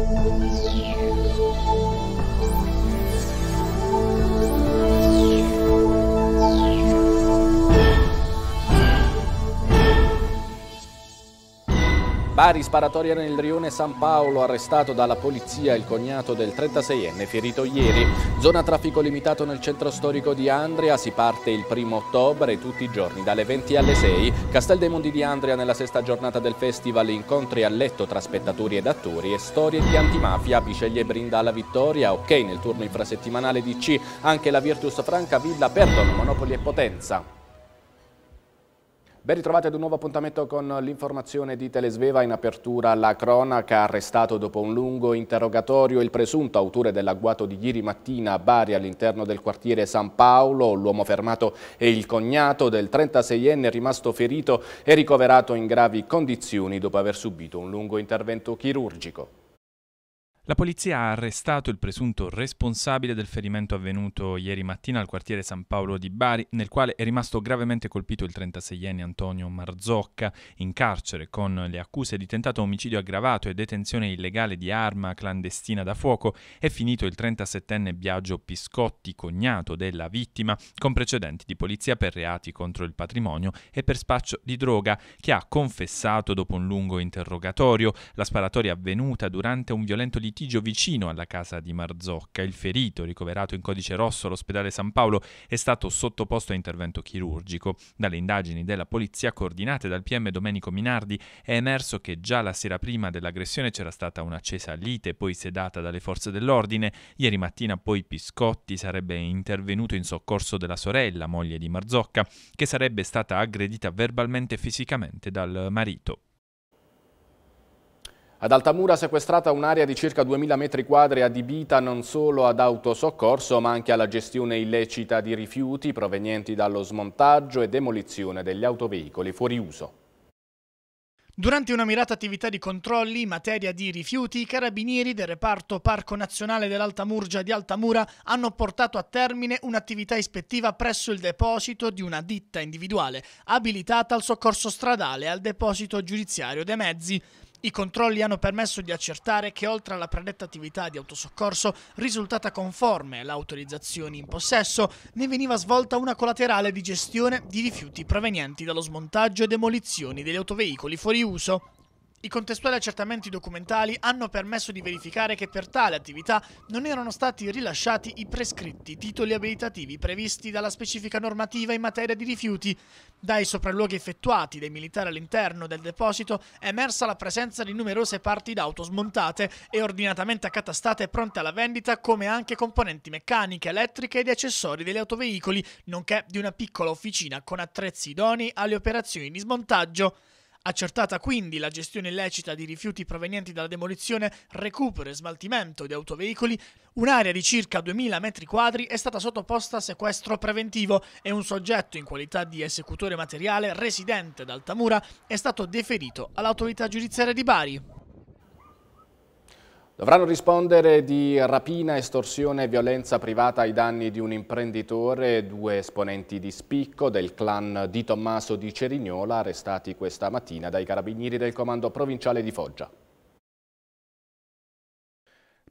Thank you. Bari, sparatoria nel rione San Paolo, arrestato dalla polizia il cognato del 36enne ferito ieri. Zona traffico limitato nel centro storico di Andria, si parte il primo ottobre tutti i giorni dalle 20 alle 6. Castel dei Mondi di Andria nella sesta giornata del festival, incontri a letto tra spettatori ed attori e storie di antimafia, Biceglie brinda alla vittoria, ok nel turno infrasettimanale di C, anche la Virtus Franca Villa perdono Monopoli e Potenza. Ben ritrovati ad un nuovo appuntamento con l'informazione di Telesveva in apertura alla cronaca arrestato dopo un lungo interrogatorio il presunto autore dell'agguato di ieri mattina a Bari all'interno del quartiere San Paolo, l'uomo fermato è il cognato del 36enne rimasto ferito e ricoverato in gravi condizioni dopo aver subito un lungo intervento chirurgico. La polizia ha arrestato il presunto responsabile del ferimento avvenuto ieri mattina al quartiere San Paolo di Bari, nel quale è rimasto gravemente colpito il 36enne Antonio Marzocca, in carcere con le accuse di tentato omicidio aggravato e detenzione illegale di arma clandestina da fuoco, è finito il 37enne Biagio Piscotti, cognato della vittima, con precedenti di polizia per reati contro il patrimonio e per spaccio di droga, che ha confessato dopo un lungo interrogatorio la sparatoria avvenuta durante un violento litigio litigio vicino alla casa di Marzocca. Il ferito, ricoverato in codice rosso all'ospedale San Paolo, è stato sottoposto a intervento chirurgico. Dalle indagini della polizia coordinate dal PM Domenico Minardi è emerso che già la sera prima dell'aggressione c'era stata un'accesa lite, poi sedata dalle forze dell'ordine. Ieri mattina poi Piscotti sarebbe intervenuto in soccorso della sorella, moglie di Marzocca, che sarebbe stata aggredita verbalmente e fisicamente dal marito. Ad Altamura sequestrata un'area di circa 2.000 metri quadri adibita non solo ad autosoccorso ma anche alla gestione illecita di rifiuti provenienti dallo smontaggio e demolizione degli autoveicoli fuori uso. Durante una mirata attività di controlli in materia di rifiuti, i carabinieri del reparto Parco Nazionale dell'Alta Murgia di Altamura hanno portato a termine un'attività ispettiva presso il deposito di una ditta individuale, abilitata al soccorso stradale e al deposito giudiziario dei mezzi. I controlli hanno permesso di accertare che oltre alla predetta attività di autosoccorso risultata conforme all'autorizzazione in possesso, ne veniva svolta una collaterale di gestione di rifiuti provenienti dallo smontaggio e demolizioni degli autoveicoli fuori uso. I contestuali accertamenti documentali hanno permesso di verificare che per tale attività non erano stati rilasciati i prescritti titoli abilitativi previsti dalla specifica normativa in materia di rifiuti. Dai sopralluoghi effettuati dai militari all'interno del deposito è emersa la presenza di numerose parti d'auto smontate e ordinatamente accatastate e pronte alla vendita come anche componenti meccaniche, elettriche e di accessori degli autoveicoli, nonché di una piccola officina con attrezzi idonei alle operazioni di smontaggio. Accertata quindi la gestione illecita di rifiuti provenienti dalla demolizione, recupero e smaltimento di autoveicoli, un'area di circa 2000 metri quadri è stata sottoposta a sequestro preventivo e un soggetto in qualità di esecutore materiale residente ad Altamura è stato deferito all'autorità giudiziaria di Bari. Dovranno rispondere di rapina, estorsione e violenza privata ai danni di un imprenditore due esponenti di spicco del clan di Tommaso di Cerignola arrestati questa mattina dai carabinieri del comando provinciale di Foggia.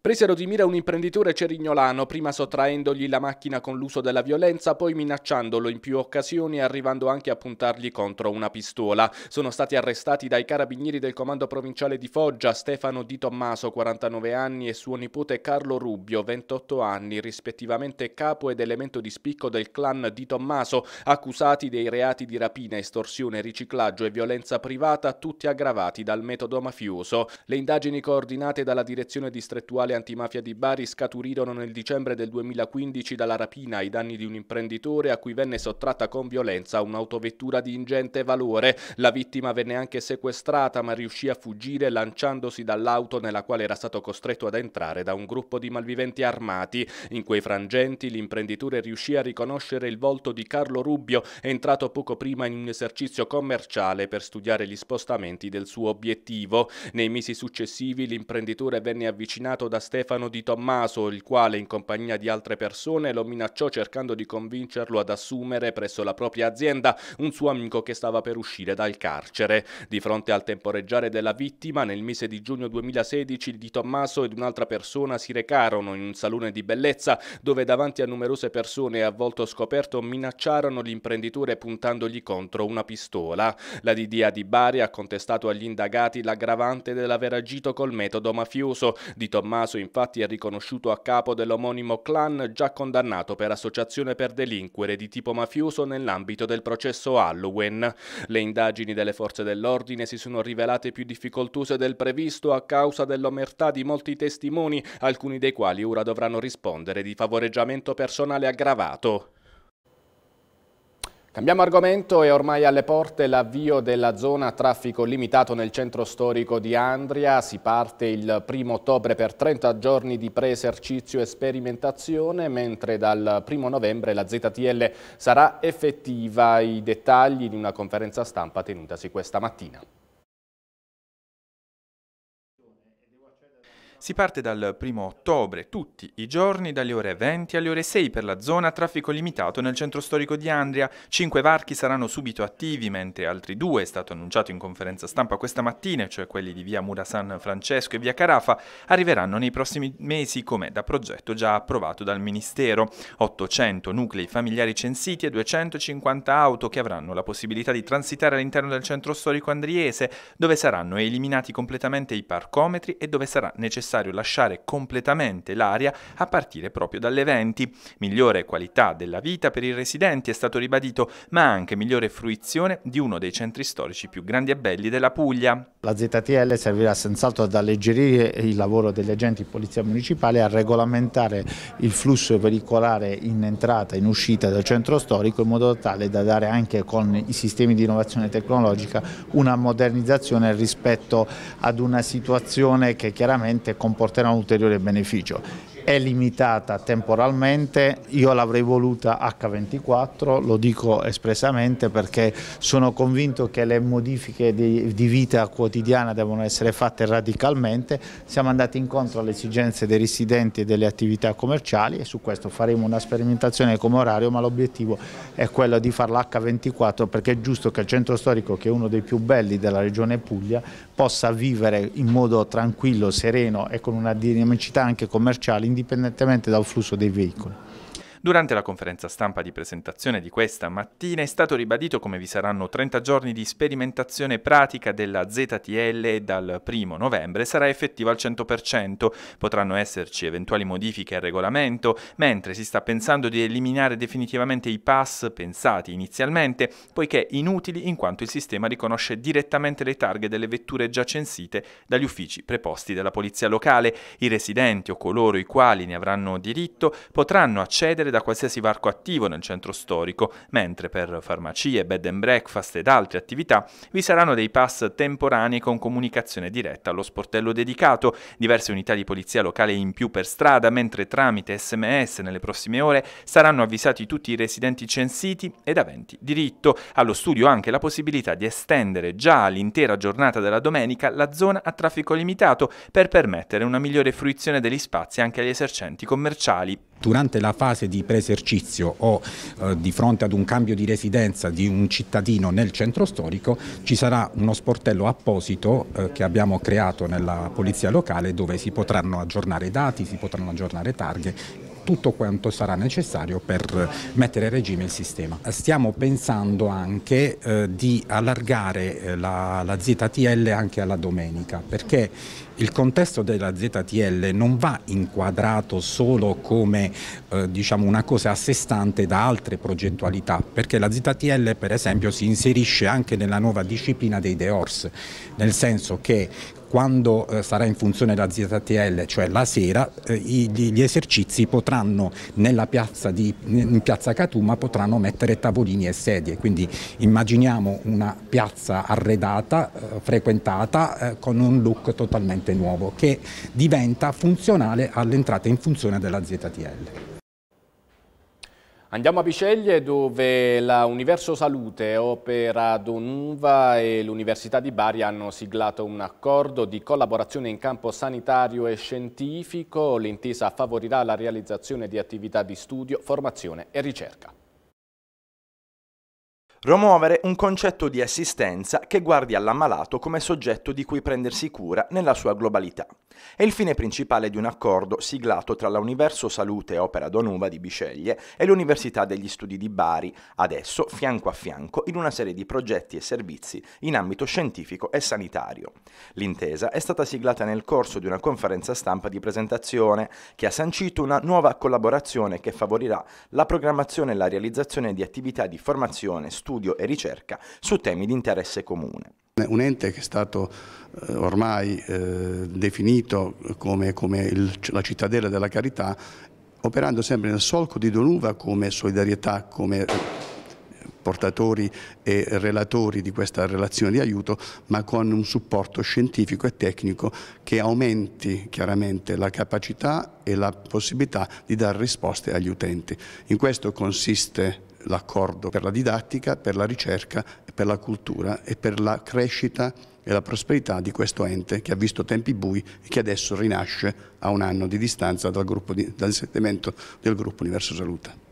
Presero di mira un imprenditore cerignolano, prima sottraendogli la macchina con l'uso della violenza, poi minacciandolo in più occasioni e arrivando anche a puntargli contro una pistola. Sono stati arrestati dai carabinieri del comando provinciale di Foggia Stefano Di Tommaso, 49 anni, e suo nipote Carlo Rubbio, 28 anni, rispettivamente capo ed elemento di spicco del clan Di Tommaso, accusati dei reati di rapina, estorsione, riciclaggio e violenza privata, tutti aggravati dal metodo mafioso. Le indagini coordinate dalla direzione distrettuale antimafia di Bari scaturirono nel dicembre del 2015 dalla rapina ai danni di un imprenditore a cui venne sottratta con violenza un'autovettura di ingente valore. La vittima venne anche sequestrata ma riuscì a fuggire lanciandosi dall'auto nella quale era stato costretto ad entrare da un gruppo di malviventi armati. In quei frangenti l'imprenditore riuscì a riconoscere il volto di Carlo Rubbio, entrato poco prima in un esercizio commerciale per studiare gli spostamenti del suo obiettivo. Nei mesi successivi l'imprenditore venne avvicinato da da Stefano Di Tommaso, il quale in compagnia di altre persone lo minacciò cercando di convincerlo ad assumere presso la propria azienda un suo amico che stava per uscire dal carcere. Di fronte al temporeggiare della vittima, nel mese di giugno 2016 Di Tommaso ed un'altra persona si recarono in un salone di bellezza dove davanti a numerose persone a volto scoperto minacciarono l'imprenditore puntandogli contro una pistola. La DDA di Bari ha contestato agli indagati l'aggravante dell'aver agito col metodo mafioso. Di Tommaso caso infatti è riconosciuto a capo dell'omonimo clan già condannato per associazione per delinquere di tipo mafioso nell'ambito del processo Halloween. Le indagini delle forze dell'ordine si sono rivelate più difficoltose del previsto a causa dell'omertà di molti testimoni, alcuni dei quali ora dovranno rispondere di favoreggiamento personale aggravato. Cambiamo argomento è ormai alle porte l'avvio della zona traffico limitato nel centro storico di Andria. Si parte il 1 ottobre per 30 giorni di preesercizio e sperimentazione, mentre dal 1 novembre la ZTL sarà effettiva. I dettagli in una conferenza stampa tenutasi questa mattina. Si parte dal 1 ottobre tutti i giorni dalle ore 20 alle ore 6 per la zona a traffico limitato nel centro storico di Andria. Cinque varchi saranno subito attivi, mentre altri due, è stato annunciato in conferenza stampa questa mattina, cioè quelli di via Mura San Francesco e via Carafa, arriveranno nei prossimi mesi come da progetto già approvato dal Ministero. 800 nuclei familiari censiti e 250 auto che avranno la possibilità di transitare all'interno del centro storico andriese, dove saranno eliminati completamente i parcometri e dove sarà necessario necessario lasciare completamente l'area a partire proprio dalle 20. Migliore qualità della vita per i residenti è stato ribadito, ma anche migliore fruizione di uno dei centri storici più grandi e belli della Puglia. La ZTL servirà senz'altro ad alleggerire il lavoro degli agenti di polizia municipale, a regolamentare il flusso veicolare in entrata e in uscita dal centro storico in modo tale da dare anche con i sistemi di innovazione tecnologica una modernizzazione rispetto ad una situazione che chiaramente è comporterà un ulteriore beneficio è limitata temporalmente, io l'avrei voluta H24, lo dico espressamente perché sono convinto che le modifiche di, di vita quotidiana devono essere fatte radicalmente, siamo andati incontro alle esigenze dei residenti e delle attività commerciali e su questo faremo una sperimentazione come orario, ma l'obiettivo è quello di farla H24 perché è giusto che il centro storico, che è uno dei più belli della regione Puglia, possa vivere in modo tranquillo, sereno e con una dinamicità anche commerciale indipendentemente dal flusso dei veicoli. Durante la conferenza stampa di presentazione di questa mattina è stato ribadito come vi saranno 30 giorni di sperimentazione pratica della ZTL e dal 1 novembre sarà effettiva al 100%, potranno esserci eventuali modifiche al regolamento, mentre si sta pensando di eliminare definitivamente i pass pensati inizialmente, poiché inutili in quanto il sistema riconosce direttamente le targhe delle vetture già censite dagli uffici preposti della polizia locale. I residenti o coloro i quali ne avranno diritto potranno accedere essere da qualsiasi varco attivo nel centro storico, mentre per farmacie, bed and breakfast ed altre attività vi saranno dei pass temporanei con comunicazione diretta allo sportello dedicato, diverse unità di polizia locale in più per strada, mentre tramite sms nelle prossime ore saranno avvisati tutti i residenti censiti ed aventi diritto. Allo studio anche la possibilità di estendere già l'intera giornata della domenica la zona a traffico limitato per permettere una migliore fruizione degli spazi anche agli esercenti commerciali. Durante la fase di preesercizio o eh, di fronte ad un cambio di residenza di un cittadino nel centro storico ci sarà uno sportello apposito eh, che abbiamo creato nella polizia locale dove si potranno aggiornare dati, si potranno aggiornare targhe tutto quanto sarà necessario per mettere a regime il sistema. Stiamo pensando anche eh, di allargare eh, la, la ZTL anche alla domenica perché il contesto della ZTL non va inquadrato solo come eh, diciamo una cosa a sé stante da altre progettualità, perché la ZTL per esempio si inserisce anche nella nuova disciplina dei DEORS, nel senso che quando eh, sarà in funzione la ZTL, cioè la sera, eh, i, gli esercizi potranno nella piazza di, in piazza Catuma potranno mettere tavolini e sedie, quindi immaginiamo una piazza arredata, eh, frequentata, eh, con un look totalmente nuovo che diventa funzionale all'entrata in funzione della ZTL. Andiamo a Biceglie dove la Universo Salute, Opera Donuva e l'Università di Bari hanno siglato un accordo di collaborazione in campo sanitario e scientifico. L'intesa favorirà la realizzazione di attività di studio, formazione e ricerca. Promuovere un concetto di assistenza che guardi all'ammalato come soggetto di cui prendersi cura nella sua globalità. È il fine principale di un accordo siglato tra la Universo Salute Opera Donuva di Biceglie e l'Università degli Studi di Bari, adesso fianco a fianco in una serie di progetti e servizi in ambito scientifico e sanitario. L'intesa è stata siglata nel corso di una conferenza stampa di presentazione che ha sancito una nuova collaborazione che favorirà la programmazione e la realizzazione di attività di formazione, studio e ricerca su temi di interesse comune. Un ente che è stato eh, ormai eh, definito come, come il, la cittadella della carità, operando sempre nel solco di Donuva come solidarietà, come eh, portatori e relatori di questa relazione di aiuto, ma con un supporto scientifico e tecnico che aumenti chiaramente la capacità e la possibilità di dare risposte agli utenti. In questo consiste l'accordo per la didattica, per la ricerca, per la cultura e per la crescita e la prosperità di questo ente che ha visto tempi bui e che adesso rinasce a un anno di distanza dal, gruppo di, dall'insettimento del gruppo Universo Salute.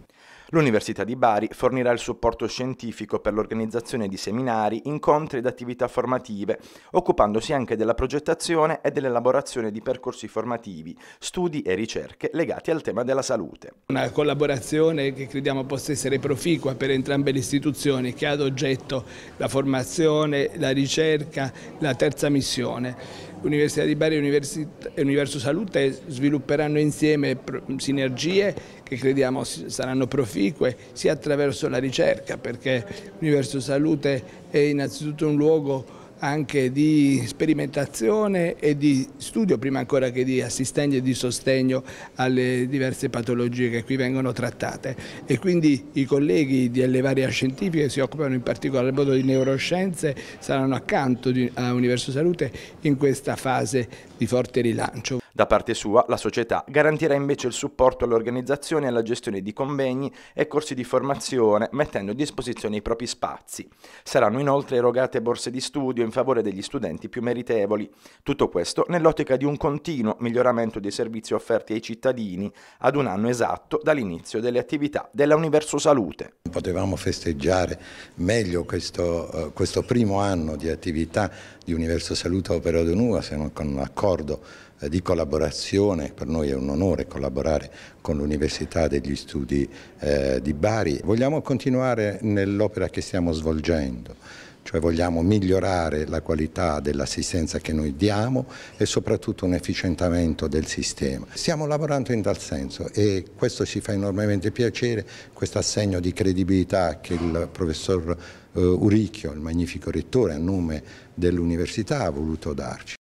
L'Università di Bari fornirà il supporto scientifico per l'organizzazione di seminari, incontri ed attività formative, occupandosi anche della progettazione e dell'elaborazione di percorsi formativi, studi e ricerche legati al tema della salute. Una collaborazione che crediamo possa essere proficua per entrambe le istituzioni che ha ad oggetto la formazione, la ricerca, la terza missione. Università di Bari e Universo Salute svilupperanno insieme sinergie che crediamo saranno proficue sia attraverso la ricerca perché Universo Salute è innanzitutto un luogo anche di sperimentazione e di studio, prima ancora che di assistenza e di sostegno alle diverse patologie che qui vengono trattate. E quindi i colleghi delle varie scientifiche che si occupano in particolar modo di neuroscienze saranno accanto a Universo Salute in questa fase di forte rilancio. Da parte sua, la società garantirà invece il supporto all'organizzazione e alla gestione di convegni e corsi di formazione, mettendo a disposizione i propri spazi. Saranno inoltre erogate borse di studio in favore degli studenti più meritevoli. Tutto questo nell'ottica di un continuo miglioramento dei servizi offerti ai cittadini ad un anno esatto dall'inizio delle attività della Universo Salute. Potevamo festeggiare meglio questo, eh, questo primo anno di attività di Universo Salute Opera d'Onua se non con un accordo eh, di collaborazione, per noi è un onore collaborare con l'Università degli Studi eh, di Bari. Vogliamo continuare nell'opera che stiamo svolgendo, cioè vogliamo migliorare la qualità dell'assistenza che noi diamo e soprattutto un efficientamento del sistema. Stiamo lavorando in tal senso e questo ci fa enormemente piacere, questo assegno di credibilità che il professor eh, Uricchio, il magnifico rettore a nome dell'università, ha voluto darci.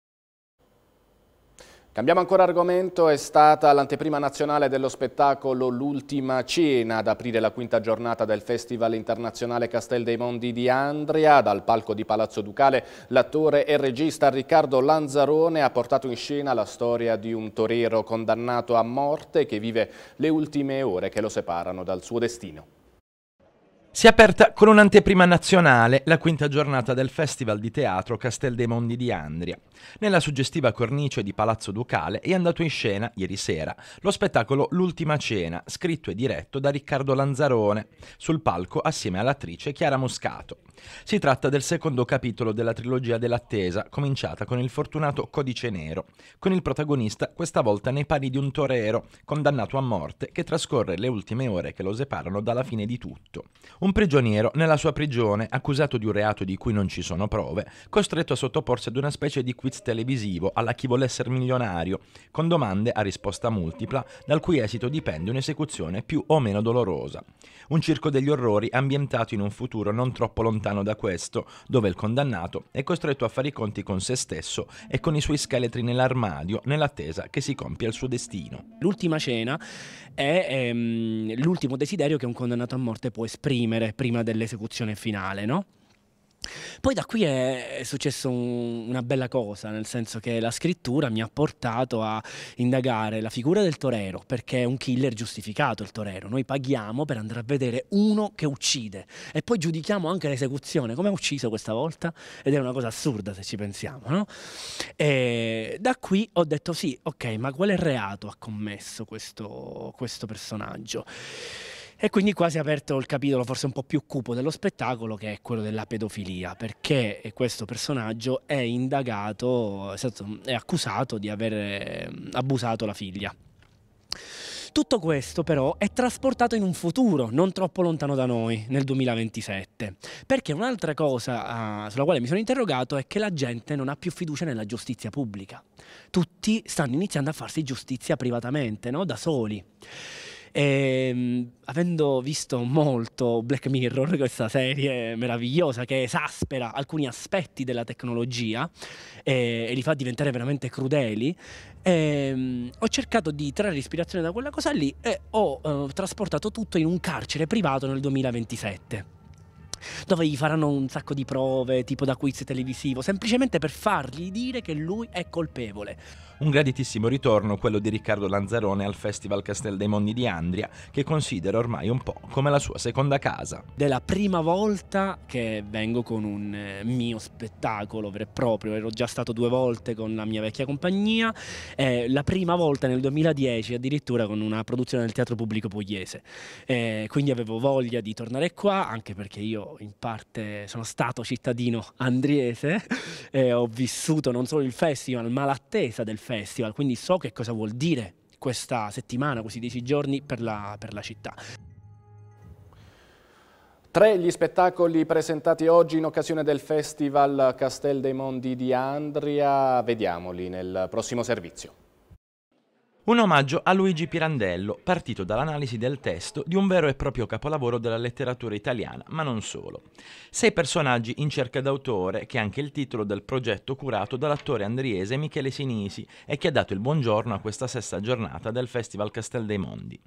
Cambiamo ancora argomento, è stata l'anteprima nazionale dello spettacolo L'ultima cena ad aprire la quinta giornata del Festival Internazionale Castel dei Mondi di Andria. Dal palco di Palazzo Ducale l'attore e regista Riccardo Lanzarone ha portato in scena la storia di un torero condannato a morte che vive le ultime ore che lo separano dal suo destino. Si è aperta con un'anteprima nazionale la quinta giornata del Festival di Teatro Castel dei Mondi di Andria. Nella suggestiva cornice di Palazzo Ducale è andato in scena, ieri sera, lo spettacolo L'ultima cena, scritto e diretto da Riccardo Lanzarone, sul palco assieme all'attrice Chiara Moscato. Si tratta del secondo capitolo della trilogia dell'attesa, cominciata con il fortunato Codice Nero, con il protagonista questa volta nei panni di un torero, condannato a morte, che trascorre le ultime ore che lo separano dalla fine di tutto. Un prigioniero nella sua prigione, accusato di un reato di cui non ci sono prove, costretto a sottoporsi ad una specie di quiz televisivo alla chi vuole essere milionario, con domande a risposta multipla, dal cui esito dipende un'esecuzione più o meno dolorosa. Un circo degli orrori ambientato in un futuro non troppo lontano lontano da questo, dove il condannato è costretto a fare i conti con se stesso e con i suoi scheletri nell'armadio nell'attesa che si compia il suo destino. L'ultima cena è ehm, l'ultimo desiderio che un condannato a morte può esprimere prima dell'esecuzione finale, no? Poi da qui è, successa un, una bella cosa, nel senso che la scrittura mi ha portato a indagare la figura del torero, perché è un killer giustificato il torero. Noi paghiamo per andare a vedere uno che uccide e poi giudichiamo anche l'esecuzione, come ha ucciso questa volta, ed è una cosa assurda se ci pensiamo. No? E da qui ho detto sì, ok, ma quale reato ha commesso questo, questo personaggio? E quindi qua si è aperto il capitolo forse un po' più cupo dello spettacolo che è quello della pedofilia, perché questo personaggio è indagato, è, stato, è accusato di aver ehm, abusato la figlia. Tutto questo però è trasportato in un futuro non troppo lontano da noi, nel 2027, perché un'altra cosa uh, sulla quale mi sono interrogato è che la gente non ha più fiducia nella giustizia pubblica. Tutti stanno iniziando a farsi giustizia privatamente, no? da soli. E, ehm, avendo visto molto Black Mirror, questa serie meravigliosa che esaspera alcuni aspetti della tecnologia e, eh, e li fa diventare veramente crudeli, e, ehm, ho cercato di trarre ispirazione da quella cosa lì e ho eh, trasportato tutto in un carcere privato nel 2027 dove gli faranno un sacco di prove, tipo da quiz televisivo, semplicemente per fargli dire che lui è colpevole. Un graditissimo ritorno quello di Riccardo Lanzarone al Festival Castel dei Monni di Andria, che considero ormai un po' come la sua seconda casa. è la prima volta che vengo con un eh, mio spettacolo vero e proprio, ero già stato due volte con la mia vecchia compagnia, eh, la prima volta nel 2010 addirittura con una produzione del Teatro Pubblico Pugliese. Eh, quindi avevo voglia di tornare qua, anche perché io in parte sono stato cittadino andriese, e ho vissuto non solo il festival, ma l'attesa del festival festival, quindi so che cosa vuol dire questa settimana, questi dieci giorni per la, per la città. Tre gli spettacoli presentati oggi in occasione del Festival Castel dei Mondi di Andria, vediamoli nel prossimo servizio. Un omaggio a Luigi Pirandello, partito dall'analisi del testo di un vero e proprio capolavoro della letteratura italiana, ma non solo. Sei personaggi in cerca d'autore, che è anche il titolo del progetto curato dall'attore andriese Michele Sinisi e che ha dato il buongiorno a questa sesta giornata del Festival Castel dei Mondi.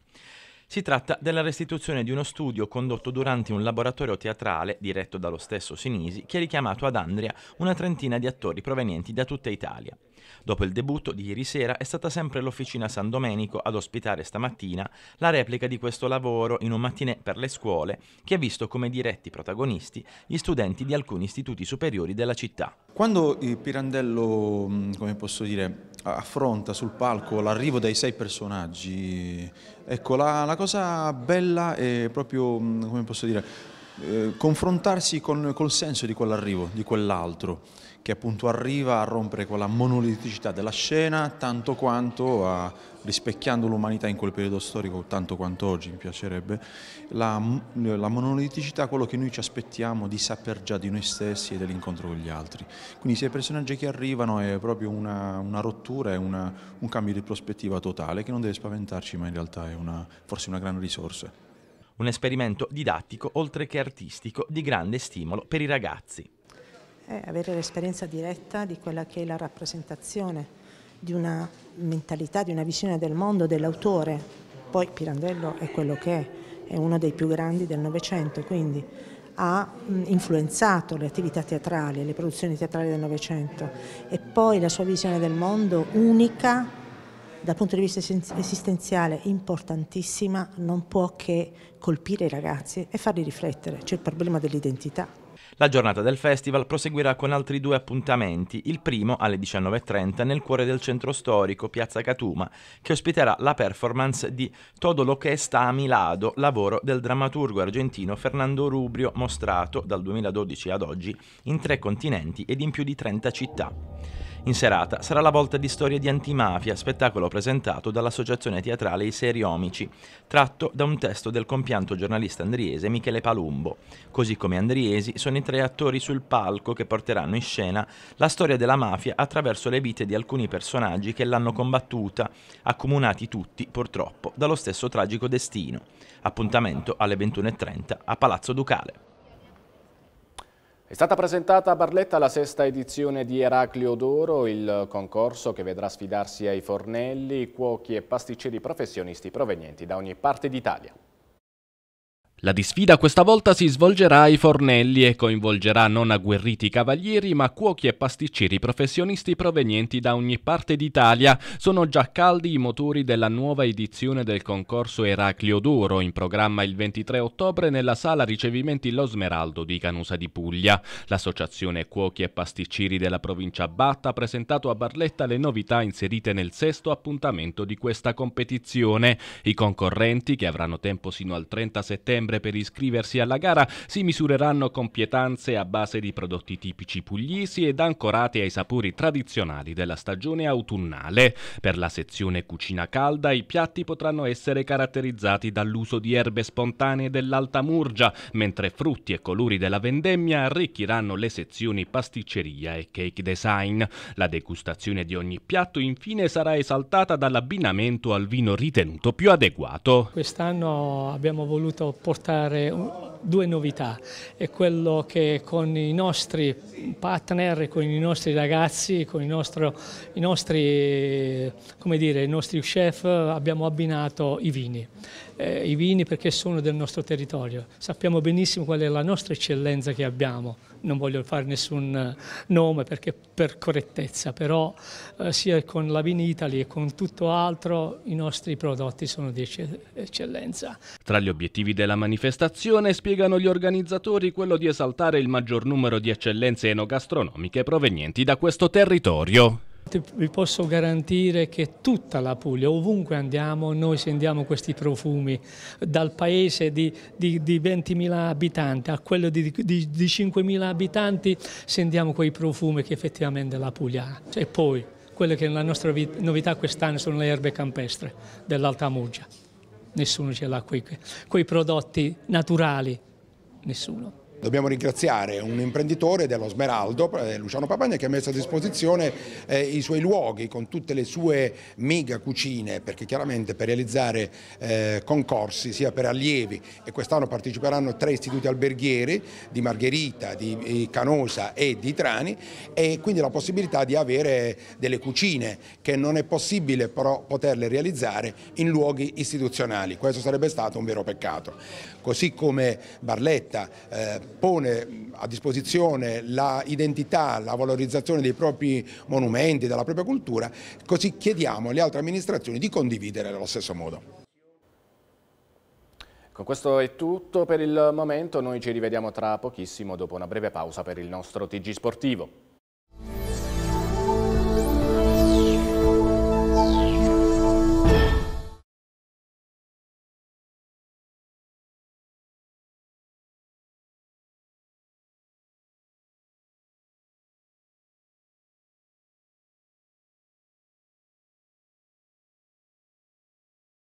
Si tratta della restituzione di uno studio condotto durante un laboratorio teatrale diretto dallo stesso Sinisi che ha richiamato ad Andria una trentina di attori provenienti da tutta Italia. Dopo il debutto di ieri sera è stata sempre l'Officina San Domenico ad ospitare stamattina la replica di questo lavoro in un mattinè per le scuole che ha visto come diretti protagonisti gli studenti di alcuni istituti superiori della città. Quando Pirandello, mm, come posso dire, affronta sul palco l'arrivo dei sei personaggi, ecco la, la cosa bella è proprio, mm, come posso dire, eh, confrontarsi con, col senso di quell'arrivo, di quell'altro che appunto arriva a rompere quella monoliticità della scena tanto quanto a, rispecchiando l'umanità in quel periodo storico tanto quanto oggi mi piacerebbe la, la monoliticità quello che noi ci aspettiamo di saper già di noi stessi e dell'incontro con gli altri quindi se i personaggi che arrivano è proprio una, una rottura è una, un cambio di prospettiva totale che non deve spaventarci ma in realtà è una, forse una grande risorsa un esperimento didattico oltre che artistico di grande stimolo per i ragazzi è avere l'esperienza diretta di quella che è la rappresentazione di una mentalità, di una visione del mondo dell'autore. Poi Pirandello è quello che è, è uno dei più grandi del Novecento, quindi ha influenzato le attività teatrali, le produzioni teatrali del Novecento e poi la sua visione del mondo unica dal punto di vista esistenziale importantissima non può che colpire i ragazzi e farli riflettere, c'è il problema dell'identità. La giornata del festival proseguirà con altri due appuntamenti, il primo alle 19.30 nel cuore del centro storico, Piazza Catuma, che ospiterà la performance di Todo lo che sta a Milado, lavoro del drammaturgo argentino Fernando Rubrio, mostrato dal 2012 ad oggi in tre continenti ed in più di 30 città. In serata sarà la volta di Storie di Antimafia, spettacolo presentato dall'associazione teatrale I Seri Omici, tratto da un testo del compianto giornalista andriese Michele Palumbo. Così come andriesi sono i tre attori sul palco che porteranno in scena la storia della mafia attraverso le vite di alcuni personaggi che l'hanno combattuta, accomunati tutti, purtroppo, dallo stesso tragico destino. Appuntamento alle 21.30 a Palazzo Ducale. È stata presentata a Barletta la sesta edizione di Eraclio d'Oro, il concorso che vedrà sfidarsi ai fornelli, cuochi e pasticceri professionisti provenienti da ogni parte d'Italia. La disfida questa volta si svolgerà ai fornelli e coinvolgerà non agguerriti cavalieri ma cuochi e pasticceri professionisti provenienti da ogni parte d'Italia. Sono già caldi i motori della nuova edizione del concorso Eraclio d'Oro in programma il 23 ottobre nella sala ricevimenti Lo Smeraldo di Canusa di Puglia. L'associazione Cuochi e Pasticceri della provincia Batta ha presentato a Barletta le novità inserite nel sesto appuntamento di questa competizione. I concorrenti, che avranno tempo sino al 30 settembre, settembre per iscriversi alla gara si misureranno con pietanze a base di prodotti tipici pugliesi ed ancorate ai sapori tradizionali della stagione autunnale. Per la sezione cucina calda i piatti potranno essere caratterizzati dall'uso di erbe spontanee dell'Alta Murgia, mentre frutti e colori della vendemmia arricchiranno le sezioni pasticceria e cake design. La degustazione di ogni piatto infine sarà esaltata dall'abbinamento al vino ritenuto più adeguato. Quest'anno abbiamo voluto portare portare due novità, è quello che con i nostri partner, con i nostri ragazzi, con i, nostro, i nostri, dire, i nostri chef abbiamo abbinato i vini eh, i vini perché sono del nostro territorio, sappiamo benissimo qual è la nostra eccellenza che abbiamo, non voglio fare nessun eh, nome perché per correttezza, però eh, sia con la Vin Italy che con tutto altro i nostri prodotti sono di eccellenza. Tra gli obiettivi della manifestazione spiegano gli organizzatori quello di esaltare il maggior numero di eccellenze enogastronomiche provenienti da questo territorio. Vi posso garantire che tutta la Puglia, ovunque andiamo, noi sentiamo questi profumi, dal paese di, di, di 20.000 abitanti a quello di, di 5.000 abitanti, sentiamo quei profumi che effettivamente la Puglia ha. E poi, quelle che è la nostra novità quest'anno sono le erbe campestre dell'Alta Muggia. Nessuno ce l'ha qui, quei prodotti naturali, nessuno dobbiamo ringraziare un imprenditore dello Smeraldo, eh, Luciano Papagna, che ha messo a disposizione eh, i suoi luoghi con tutte le sue mega cucine, perché chiaramente per realizzare eh, concorsi sia per allievi e quest'anno parteciperanno tre istituti alberghieri di Margherita, di Canosa e di Trani e quindi la possibilità di avere delle cucine che non è possibile però poterle realizzare in luoghi istituzionali. Questo sarebbe stato un vero peccato. Così come Barletta eh, pone a disposizione l'identità, la, la valorizzazione dei propri monumenti, della propria cultura, così chiediamo alle altre amministrazioni di condividere allo stesso modo. Con questo è tutto per il momento, noi ci rivediamo tra pochissimo dopo una breve pausa per il nostro TG Sportivo.